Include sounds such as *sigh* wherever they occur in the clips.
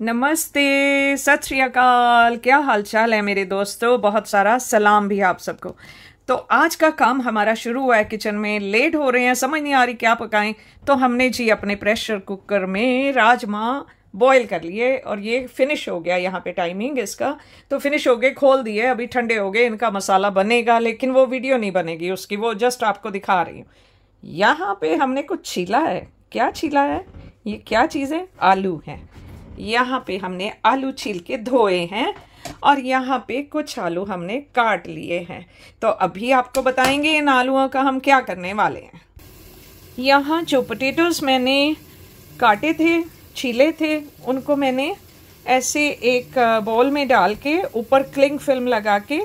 नमस्ते सत श्री अकाल क्या हाल चाल है मेरे दोस्तों बहुत सारा सलाम भी आप सबको तो आज का काम हमारा शुरू हुआ है किचन में लेट हो रहे हैं समझ नहीं आ रही क्या पकाएं तो हमने जी अपने प्रेशर कुकर में राजमा बॉईल कर लिए और ये फिनिश हो गया यहाँ पे टाइमिंग इसका तो फिनिश हो गए खोल दिए अभी ठंडे हो गए इनका मसाला बनेगा लेकिन वो वीडियो नहीं बनेगी उसकी वो जस्ट आपको दिखा रही हूँ यहाँ पे हमने कुछ छीला है क्या छीला है ये क्या चीज़ है आलू है यहाँ पे हमने आलू छील के धोए हैं और यहाँ पे कुछ आलू हमने काट लिए हैं तो अभी आपको बताएंगे इन आलूओं का हम क्या करने वाले हैं यहाँ जो पोटेटोज मैंने काटे थे छीले थे उनको मैंने ऐसे एक बॉल में डाल के ऊपर क्लिंग फिल्म लगा के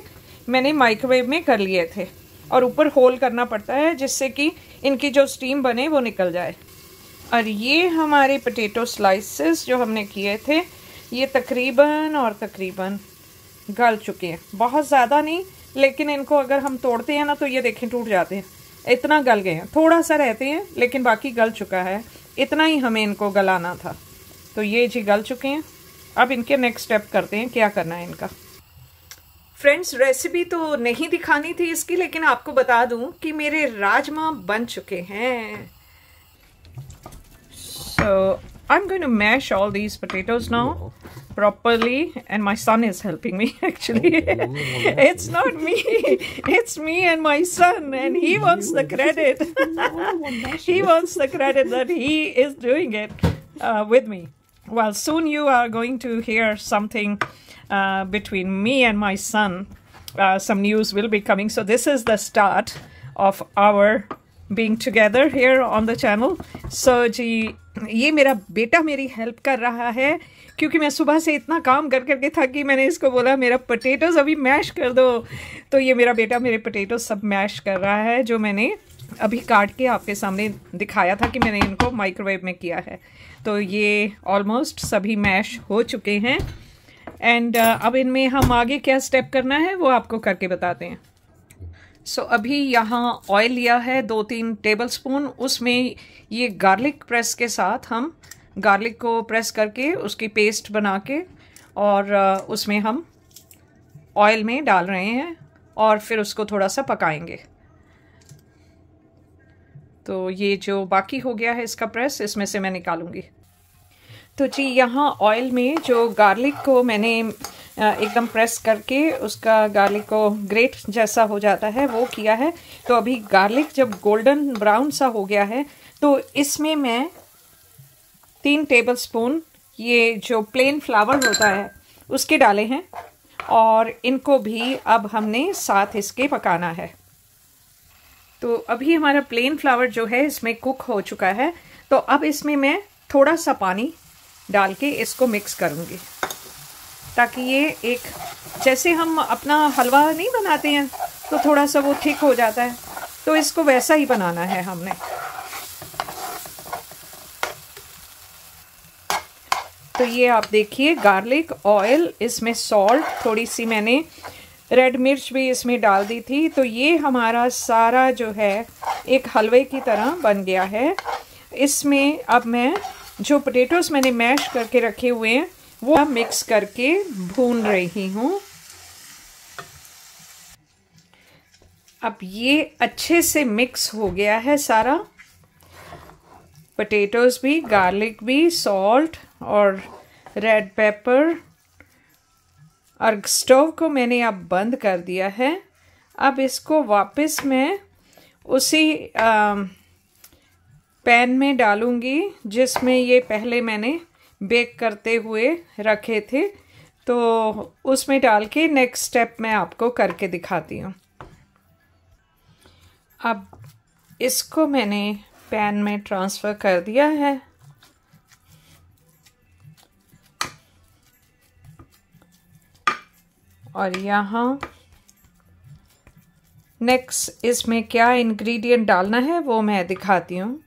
मैंने माइक्रोवेव में कर लिए थे और ऊपर होल करना पड़ता है जिससे कि इनकी जो स्टीम बने वो निकल जाए और ये हमारे पटेटो स्लाइसेस जो हमने किए थे ये तकरीबन और तकरीबन गल चुके हैं बहुत ज़्यादा नहीं लेकिन इनको अगर हम तोड़ते हैं ना तो ये देखें टूट जाते हैं इतना गल गए हैं थोड़ा सा रहते हैं लेकिन बाकी गल चुका है इतना ही हमें इनको गलाना था तो ये जी गल चुके हैं अब इनके नेक्स्ट स्टेप करते हैं क्या करना है इनका फ्रेंड्स रेसिपी तो नहीं दिखानी थी इसकी लेकिन आपको बता दूं कि मेरे राजमा बन चुके हैं So I'm going to mash all these potatoes now properly and my son is helping me *laughs* actually oh, it's not me it's me and my son and he wants the credit *laughs* he wants the credit that he is doing it uh, with me well soon you are going to hear something uh, between me and my son uh, some news will be coming so this is the start of our being together here on the channel so जी ये मेरा बेटा मेरी help कर रहा है क्योंकि मैं सुबह से इतना काम कर करके था कि मैंने इसको बोला मेरा पटेटोज़ अभी मैश कर दो तो ये मेरा बेटा मेरे पटेटो सब मैश कर रहा है जो मैंने अभी काट के आपके सामने दिखाया था कि मैंने इनको माइक्रोवेव में किया है तो ये ऑलमोस्ट सभी मैश हो चुके हैं एंड uh, अब इनमें हम आगे क्या स्टेप करना है वो आपको करके बताते हैं सो so, अभी यहाँ ऑयल लिया है दो तीन टेबल स्पून उसमें ये गार्लिक प्रेस के साथ हम गार्लिक को प्रेस करके उसकी पेस्ट बना के और उसमें हम ऑयल में डाल रहे हैं और फिर उसको थोड़ा सा पकाएंगे तो ये जो बाकी हो गया है इसका प्रेस इसमें से मैं निकालूंगी तो जी यहाँ ऑयल में जो गार्लिक को मैंने एकदम प्रेस करके उसका गार्लिक को ग्रेट जैसा हो जाता है वो किया है तो अभी गार्लिक जब गोल्डन ब्राउन सा हो गया है तो इसमें मैं तीन टेबल स्पून ये जो प्लेन फ्लावर होता है उसके डाले हैं और इनको भी अब हमने साथ इसके पकाना है तो अभी हमारा प्लेन फ्लावर जो है इसमें कुक हो चुका है तो अब इसमें मैं थोड़ा सा पानी डाल के इसको मिक्स करूँगी ताकि ये एक जैसे हम अपना हलवा नहीं बनाते हैं तो थोड़ा सा वो ठीक हो जाता है तो इसको वैसा ही बनाना है हमने तो ये आप देखिए गार्लिक ऑयल इसमें सॉल्ट थोड़ी सी मैंने रेड मिर्च भी इसमें डाल दी थी तो ये हमारा सारा जो है एक हलवे की तरह बन गया है इसमें अब मैं जो पोटैटोस मैंने मैश करके रखे हुए हैं वो मिक्स करके भून रही हूँ अब ये अच्छे से मिक्स हो गया है सारा पटेटोज़ भी गार्लिक भी सॉल्ट और रेड पेपर और स्टोव को मैंने अब बंद कर दिया है अब इसको वापस मैं उसी आ, पैन में डालूँगी जिसमें ये पहले मैंने बेक करते हुए रखे थे तो उसमें डाल के नेक्स्ट स्टेप मैं आपको करके दिखाती हूँ अब इसको मैंने पैन में ट्रांसफ़र कर दिया है और यहाँ नेक्स्ट इसमें क्या इंग्रेडिएंट डालना है वो मैं दिखाती हूँ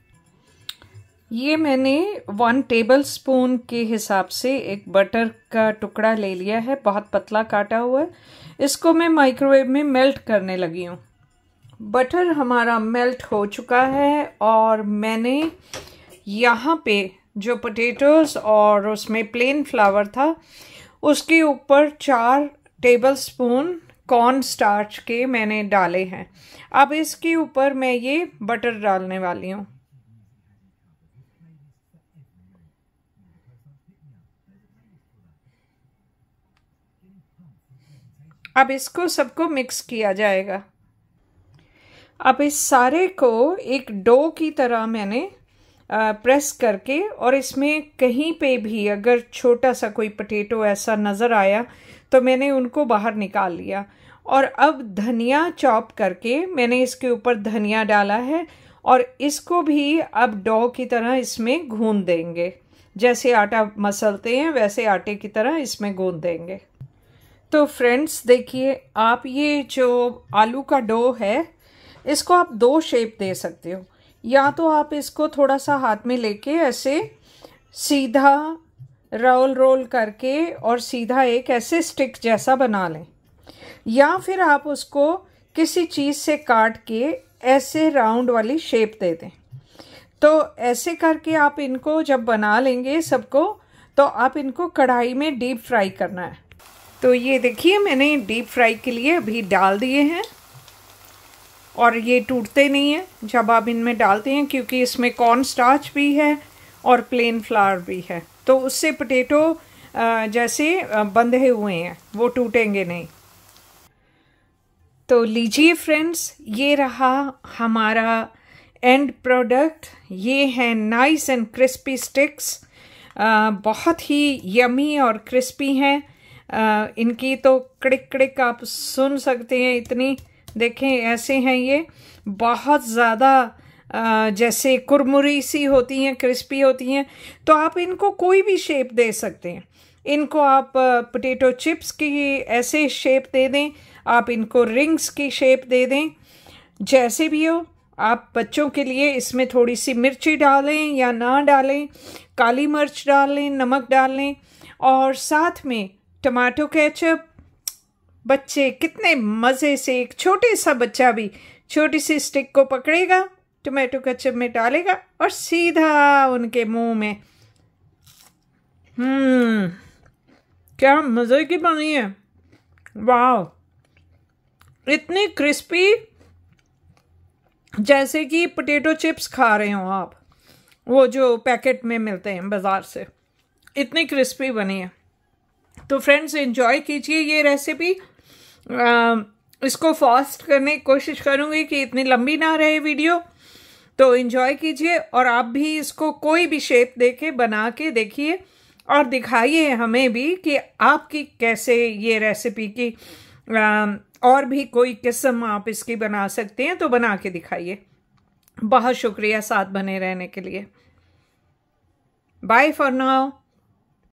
ये मैंने वन टेबल स्पून के हिसाब से एक बटर का टुकड़ा ले लिया है बहुत पतला काटा हुआ है इसको मैं माइक्रोवेव में मेल्ट करने लगी हूँ बटर हमारा मेल्ट हो चुका है और मैंने यहाँ पे जो पोटैटोज़ और उसमें प्लेन फ्लावर था उसके ऊपर चार टेबल स्पून कॉर्न स्टार्च के मैंने डाले हैं अब इसके ऊपर मैं ये बटर डालने वाली हूँ अब इसको सबको मिक्स किया जाएगा अब इस सारे को एक डो की तरह मैंने प्रेस करके और इसमें कहीं पे भी अगर छोटा सा कोई पटेटो ऐसा नज़र आया तो मैंने उनको बाहर निकाल लिया और अब धनिया चॉप करके मैंने इसके ऊपर धनिया डाला है और इसको भी अब डो की तरह इसमें घून देंगे जैसे आटा मसलते हैं वैसे आटे की तरह इसमें गूंद देंगे तो फ्रेंड्स देखिए आप ये जो आलू का डो है इसको आप दो शेप दे सकते हो या तो आप इसको थोड़ा सा हाथ में लेके ऐसे सीधा रोल रोल करके और सीधा एक ऐसे स्टिक जैसा बना लें या फिर आप उसको किसी चीज़ से काट के ऐसे राउंड वाली शेप दे दें तो ऐसे करके आप इनको जब बना लेंगे सबको तो आप इनको कढ़ाई में डीप फ्राई करना है तो ये देखिए मैंने डीप फ्राई के लिए अभी डाल दिए हैं और ये टूटते नहीं हैं जब आप इनमें डालते हैं क्योंकि इसमें कॉर्न स्टार्च भी है और प्लेन फ्लावर भी है तो उससे पोटैटो जैसे बंधे हुए हैं वो टूटेंगे नहीं तो लीजिए फ्रेंड्स ये रहा हमारा एंड प्रोडक्ट ये है नाइस एंड क्रिस्पी स्टिक्स बहुत ही यमी और क्रिस्पी हैं इनकी तो कड़िक कड़िक आप सुन सकते हैं इतनी देखें ऐसे हैं ये बहुत ज़्यादा जैसे कुरमुरी सी होती हैं क्रिस्पी होती हैं तो आप इनको कोई भी शेप दे सकते हैं इनको आप पोटैटो चिप्स की ऐसे शेप दे दें आप इनको रिंग्स की शेप दे दें जैसे भी हो आप बच्चों के लिए इसमें थोड़ी सी मिर्ची डालें या ना डालें काली मिर्च डालें नमक डालें और साथ में टमाटो केचप बच्चे कितने मज़े से एक छोटे सा बच्चा भी छोटी सी स्टिक को पकड़ेगा टमाटो केचप में डालेगा और सीधा उनके मुंह में हम्म क्या मज़े की बनी है वाह इतनी क्रिस्पी जैसे कि पोटैटो चिप्स खा रहे हो आप वो जो पैकेट में मिलते हैं बाज़ार से इतनी क्रिस्पी बनी है तो फ्रेंड्स इन्जॉय कीजिए ये रेसिपी इसको फास्ट करने की कोशिश करूँगी कि इतनी लंबी ना रहे वीडियो तो इन्जॉय कीजिए और आप भी इसको कोई भी शेप दे के बना के देखिए और दिखाइए हमें भी कि आपकी कैसे ये रेसिपी की आ, और भी कोई किस्म आप इसकी बना सकते हैं तो बना के दिखाइए बहुत शुक्रिया साथ बने रहने के लिए बाय फॉर नाउ